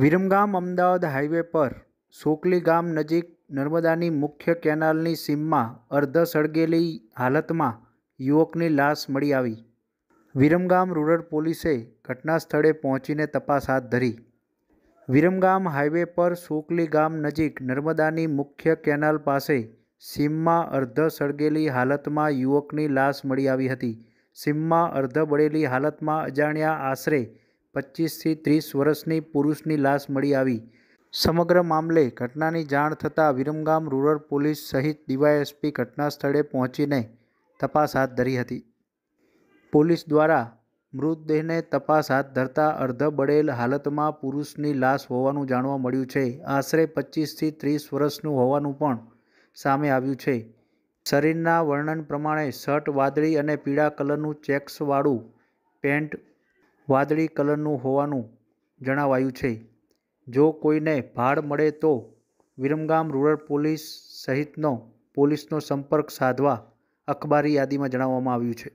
Viramgam Ahmedabad highway પર સોકલી ગામ નજીક નર્મદાની મુખ્ય કેનાલની સીમમાં અર્ધ સળગેલી હાલતમાં યુવકની લાશ મળી આવી વિરમગામ રૂરલ પોલીસે ઘટના સ્થળે પહોંચીને તપાસ હાથ ધરી વિરમગામ હાઈવે પર સોકલી ગામ નજીક નર્મદાની મુખ્ય કેનાલ પાસે સીમમાં અર્ધ સળગેલી હાલતમાં યુવકની લાશ મળી આવી હતી સીમમાં અર્ધ બળેલી હાલતમાં અજાણ્યા આશરે પચીસથી ત્રીસ વર્ષની પુરુષની લાશ મળી આવી સમગ્ર મામલે ઘટનાની જાણ થતાં વિરમગામ રૂરલ પોલીસ સહિત ડીવાયએસપી ઘટના સ્થળે પહોંચીને તપાસ હાથ ધરી હતી પોલીસ દ્વારા મૃતદેહને તપાસ હાથ ધરતા અર્ધ બળેલ હાલતમાં પુરુષની લાશ હોવાનું જાણવા મળ્યું છે આશરે પચીસથી ત્રીસ વર્ષનું હોવાનું પણ સામે આવ્યું છે શરીરના વર્ણન પ્રમાણે શર્ટ વાદળી અને પીળા કલરનું ચેક્સવાળું પેન્ટ વાદળી કલરનું હોવાનું જણાવાયું છે જો કોઈને ભાડ મળે તો વિરમગામ રૂરલ પોલીસ સહિતનો પોલીસનો સંપર્ક સાધવા અખબારી યાદીમાં જણાવવામાં આવ્યું છે